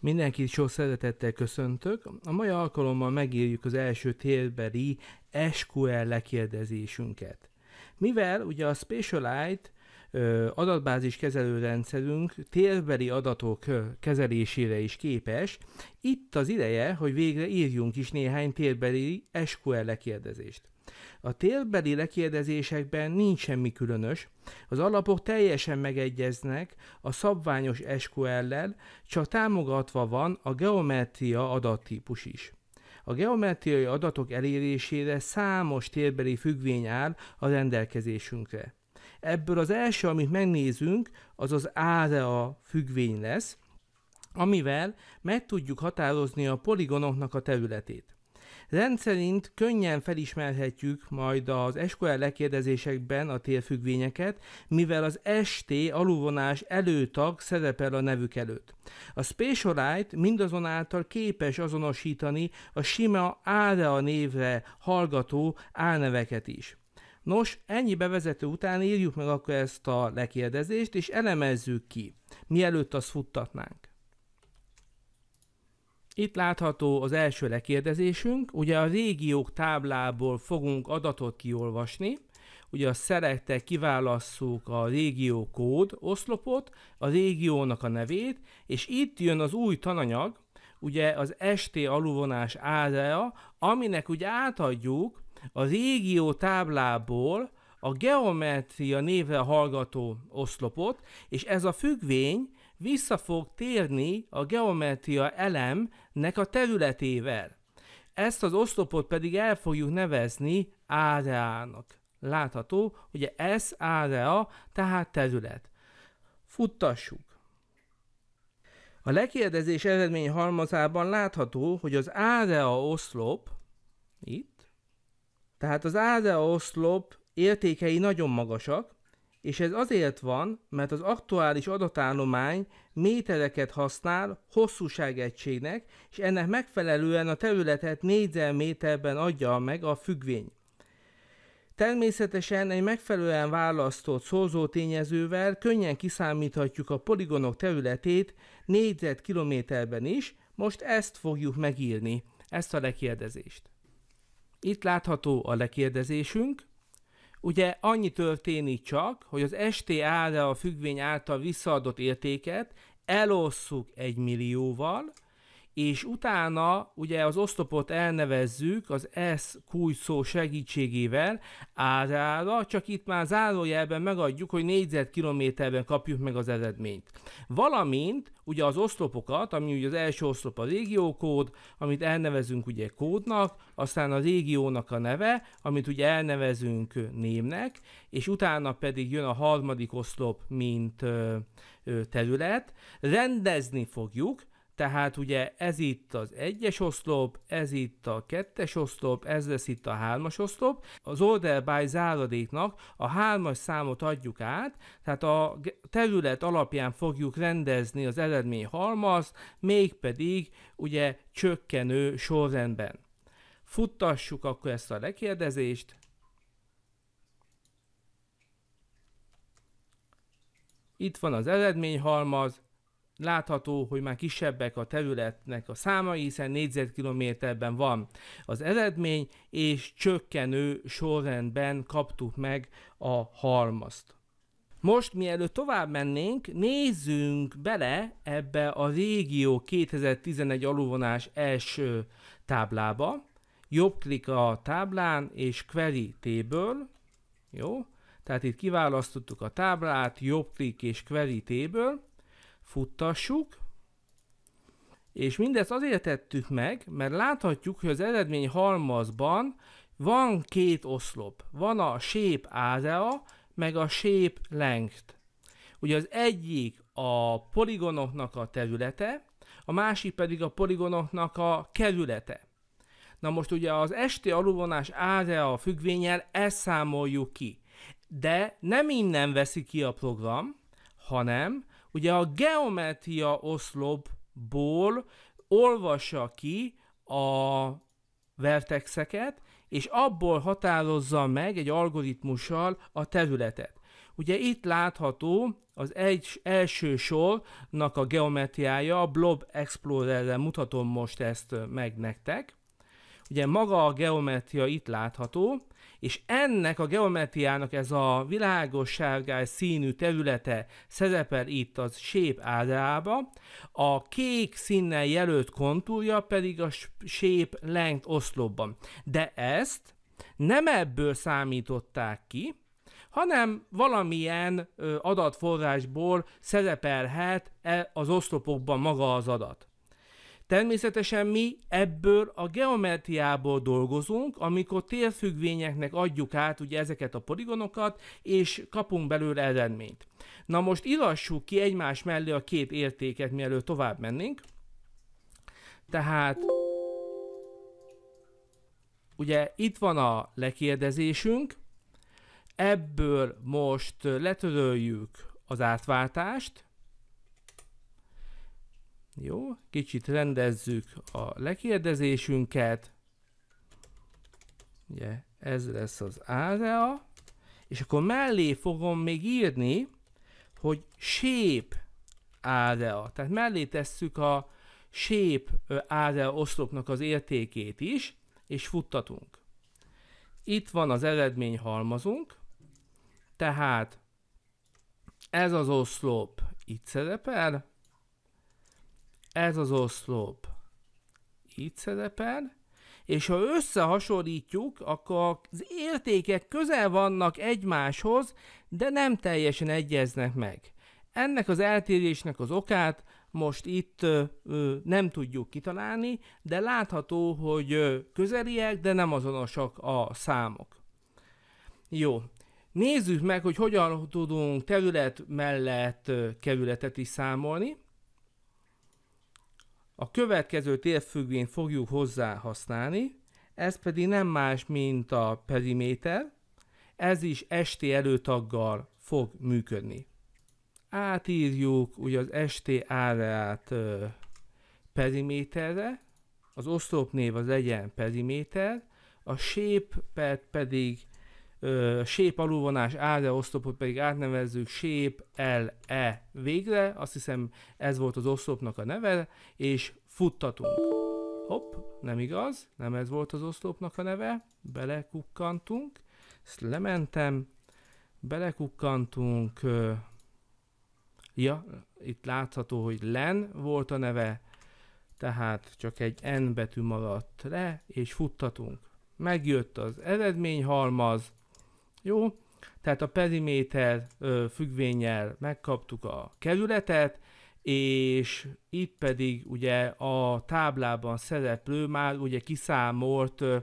Mindenkit sok szeretettel köszöntök. A mai alkalommal megírjuk az első térbeli SQL lekérdezésünket. Mivel ugye a Specialite adatbázis kezelőrendszerünk térbeli adatok kezelésére is képes, itt az ideje, hogy végre írjunk is néhány térbeli SQL lekérdezést. A térbeli lekérdezésekben nincs semmi különös, az alapok teljesen megegyeznek a szabványos SQL-lel, csak támogatva van a geometria adattípus is. A geometriai adatok elérésére számos térbeli függvény áll a rendelkezésünkre. Ebből az első, amit megnézünk, az az área függvény lesz, amivel meg tudjuk határozni a poligonoknak a területét. Rendszerint könnyen felismerhetjük majd az SQL lekérdezésekben a térfüggvényeket, mivel az ST alulvonás előtag szerepel a nevük előtt. A Spatialite mindazonáltal képes azonosítani a sima área e névre hallgató álneveket is. Nos, ennyi bevezető után írjuk meg akkor ezt a lekérdezést, és elemezzük ki, mielőtt azt futtatnánk. Itt látható az első lekérdezésünk, ugye a régiók táblából fogunk adatot kiolvasni, ugye a szerekte kiválasszuk a régió kód oszlopot, a régiónak a nevét, és itt jön az új tananyag, ugye az ST aluvonás árája, aminek ugye átadjuk a régió táblából a geometria névre hallgató oszlopot, és ez a függvény vissza fog térni a geometria elemnek a területével. Ezt az oszlopot pedig el fogjuk nevezni áreának. Látható, ugye ez área, tehát terület. Futtassuk. A lekérdezés eredmény halmazában látható, hogy az área oszlop, itt, tehát az área oszlop értékei nagyon magasak, és ez azért van, mert az aktuális adatállomány métereket használ hosszúságegységnek, és ennek megfelelően a területet négyzetméterben adja meg a függvény. Természetesen egy megfelelően választott tényezővel könnyen kiszámíthatjuk a poligonok területét négyzetkilométerben is, most ezt fogjuk megírni, ezt a lekérdezést. Itt látható a lekérdezésünk, Ugye annyi történik csak, hogy az STA-ra e a függvény által visszaadott értéket elosszuk egy millióval, és utána ugye az osztopot elnevezzük az S kulcsszó segítségével árára, csak itt már zárójelben megadjuk, hogy négyzetkilométerben kapjuk meg az eredményt. Valamint ugye az osztopokat, ami ugye az első osztop a régiókód, amit elnevezünk ugye kódnak, aztán a régiónak a neve, amit ugye elnevezünk némnek, és utána pedig jön a harmadik oszlop, mint ö, ö, terület. Rendezni fogjuk, tehát ugye ez itt az egyes oszlop, ez itt a kettes oszlop, ez lesz itt a hármas oszlop. Az order by záradéknak a hármas számot adjuk át, tehát a terület alapján fogjuk rendezni az eredmény halmaz, mégpedig ugye csökkenő sorrendben. Futtassuk akkor ezt a lekérdezést. Itt van az eredményhalmaz, látható, hogy már kisebbek a területnek a száma, hiszen négyzetkilométerben van az eredmény, és csökkenő sorrendben kaptuk meg a halmazt. Most, mielőtt tovább mennénk, nézzünk bele ebbe a régió 2011 aluvonás első táblába. Jobb klik a táblán, és Query Table. Jó? Tehát itt kiválasztottuk a táblát, jobb klik és Query Table futtassuk, és mindezt azért tettük meg, mert láthatjuk, hogy az eredmény halmazban van két oszlop. Van a shape area, meg a shape length. Ugye az egyik a poligonoknak a területe, a másik pedig a poligonoknak a kerülete. Na most ugye az esti alulvonás area függvényel ezt számoljuk ki. De nem innen veszi ki a program, hanem ugye a geometria oszlopból olvassa ki a vertexeket, és abból határozza meg egy algoritmussal a területet. Ugye itt látható az egy, első sornak a geometriája, a Blob Explorer-re mutatom most ezt meg nektek. Ugye maga a geometria itt látható, és ennek a geometriának ez a világosságás színű területe szerepel itt az shape ábrába, a kék színnel jelölt kontúrja pedig a shape length oszlopban. De ezt nem ebből számították ki, hanem valamilyen adatforrásból szerepelhet e az oszlopokban maga az adat. Természetesen mi ebből a geometriából dolgozunk, amikor térfüggvényeknek adjuk át ugye ezeket a poligonokat, és kapunk belőle eredményt. Na most írassuk ki egymás mellé a két értéket, mielőtt tovább mennénk. Tehát ugye itt van a lekérdezésünk, ebből most letöröljük az átváltást, jó, kicsit rendezzük a lekérdezésünket. Ugye, ez lesz az area. És akkor mellé fogom még írni, hogy shape area. Tehát mellé tesszük a shape area oszlopnak az értékét is, és futtatunk. Itt van az eredmény halmazunk, tehát ez az oszlop itt szerepel, ez az oszlop így szerepel, és ha összehasonlítjuk, akkor az értékek közel vannak egymáshoz, de nem teljesen egyeznek meg. Ennek az eltérésnek az okát most itt ö, nem tudjuk kitalálni, de látható, hogy közeliek, de nem azonosak a számok. Jó, nézzük meg, hogy hogyan tudunk terület mellett kerületet is számolni. A következő térfüggvényt fogjuk hozzá használni, ez pedig nem más, mint a periméter, ez is ST előtaggal fog működni. Átírjuk ugye az ST árát ö, periméterre, az oszlopnév az legyen periméter, a shape pedig sép alulvonás ALDE oszlopot pedig átnevezzük l LE végre, azt hiszem ez volt az oszlopnak a neve, és futtatunk. Hopp, nem igaz, nem ez volt az oszlopnak a neve, belekukkantunk, ezt lementem, belekukkantunk, ja, itt látható, hogy len volt a neve, tehát csak egy N betű maradt le, és futtatunk. Megjött az eredményhalmaz, jó? Tehát a periméter függvényel megkaptuk a kerületet, és itt pedig ugye a táblában szereplő már ugye kiszámolt ö,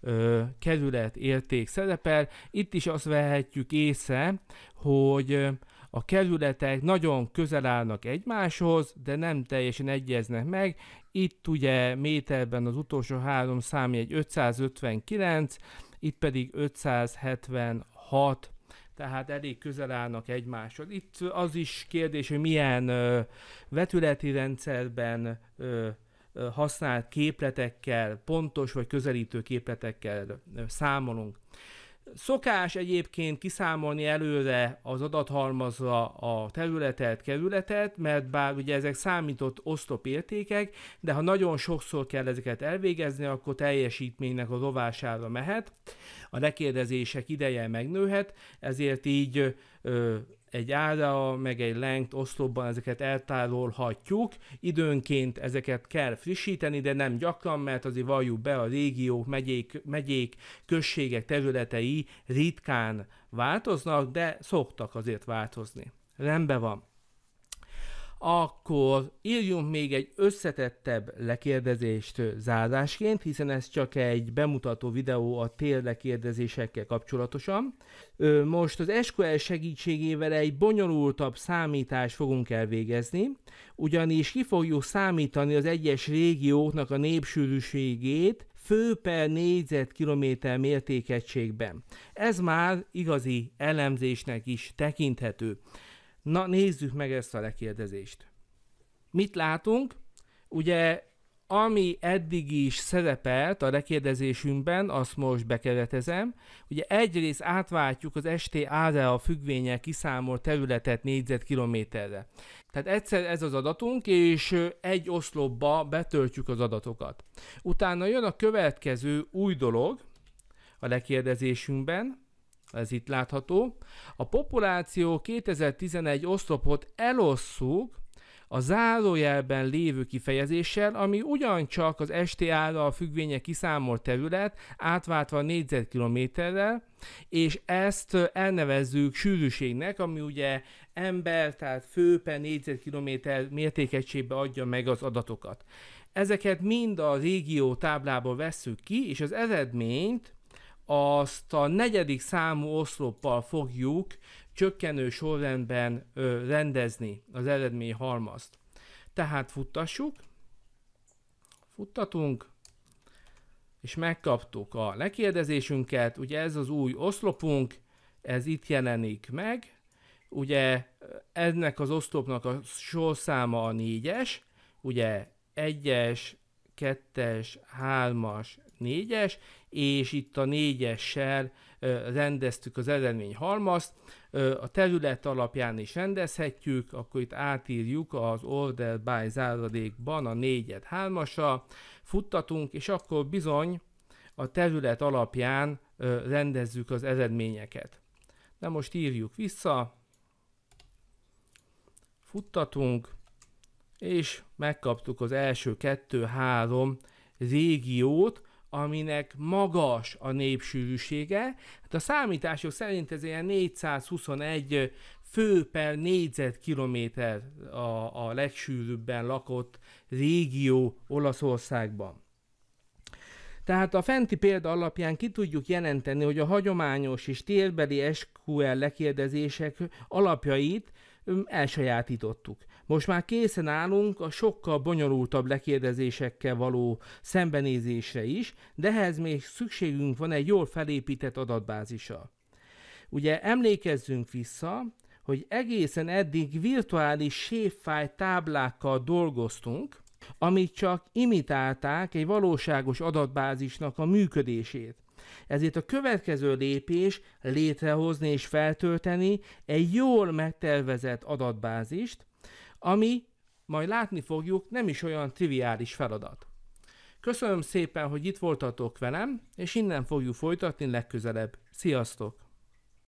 ö, kerület érték szerepel. Itt is azt vehetjük észre, hogy a kerületek nagyon közel állnak egymáshoz, de nem teljesen egyeznek meg. Itt ugye méterben az utolsó három számjegy 559, itt pedig 576 tehát elég közel állnak egymáshoz. Itt az is kérdés, hogy milyen ö, vetületi rendszerben ö, ö, használt képletekkel, pontos vagy közelítő képletekkel ö, számolunk. Szokás egyébként kiszámolni előre az adathalmazra a területet, kerületet, mert bár ugye ezek számított értékek, de ha nagyon sokszor kell ezeket elvégezni, akkor teljesítménynek a rovására mehet, a lekérdezések ideje megnőhet, ezért így ö, egy ára, meg egy lengt oszlopban ezeket eltárolhatjuk. Időnként ezeket kell frissíteni, de nem gyakran, mert azért valljuk be a régiók, megyék, megyék községek területei ritkán változnak, de szoktak azért változni. Rendben van akkor írjunk még egy összetettebb lekérdezést zárásként, hiszen ez csak egy bemutató videó a tél lekérdezésekkel kapcsolatosan. Most az SQL segítségével egy bonyolultabb számítást fogunk elvégezni, ugyanis ki fogjuk számítani az egyes régióknak a népsűrűségét, fő per négyzetkilométer mértékegységben. Ez már igazi elemzésnek is tekinthető. Na nézzük meg ezt a lekérdezést. Mit látunk? Ugye ami eddig is szerepelt a lekérdezésünkben, azt most bekeretezem. Ugye egyrészt átváltjuk az ST ra a e függvénye kiszámolt területet négyzetkilométerre. Tehát egyszer ez az adatunk, és egy oszlopba betöltjük az adatokat. Utána jön a következő új dolog a lekérdezésünkben, ez itt látható. A populáció 2011 oszlopot elosszuk a zárójelben lévő kifejezéssel, ami ugyancsak az ára ra függvénye kiszámolt terület, átváltva négyzetkilométerrel, és ezt elnevezzük sűrűségnek, ami ugye ember, tehát fő per négyzetkilométer mértékegységbe adja meg az adatokat. Ezeket mind a régió táblából vesszük ki, és az eredményt azt a negyedik számú oszloppal fogjuk csökkenő sorrendben ö, rendezni az eredmény halmazt. Tehát futtassuk, futtatunk, és megkaptuk a lekérdezésünket, ugye ez az új oszlopunk, ez itt jelenik meg, ugye ennek az oszlopnak a sorszáma a 4-es, ugye 1-es, 2-es, 3-as, négyes, és itt a négyessel rendeztük az eredmény halmazt. A terület alapján is rendezhetjük, akkor itt átírjuk az order by záradékban a négyet hármasra, futtatunk, és akkor bizony a terület alapján rendezzük az eredményeket. Na most írjuk vissza, futtatunk, és megkaptuk az első kettő-három régiót, aminek magas a népsűrűsége. Hát a számítások szerint ez ilyen 421 fő per négyzetkilométer a, a legsűrűbben lakott régió Olaszországban. Tehát a fenti példa alapján ki tudjuk jelenteni, hogy a hagyományos és térbeli SQL lekérdezések alapjait hm, elsajátítottuk. Most már készen állunk a sokkal bonyolultabb lekérdezésekkel való szembenézésre is, de ehhez még szükségünk van egy jól felépített adatbázisa. Ugye emlékezzünk vissza, hogy egészen eddig virtuális shapefile táblákkal dolgoztunk, amit csak imitálták egy valóságos adatbázisnak a működését. Ezért a következő lépés létrehozni és feltölteni egy jól megtervezett adatbázist, ami, majd látni fogjuk, nem is olyan triviális feladat. Köszönöm szépen, hogy itt voltatok velem, és innen fogjuk folytatni legközelebb. Sziasztok!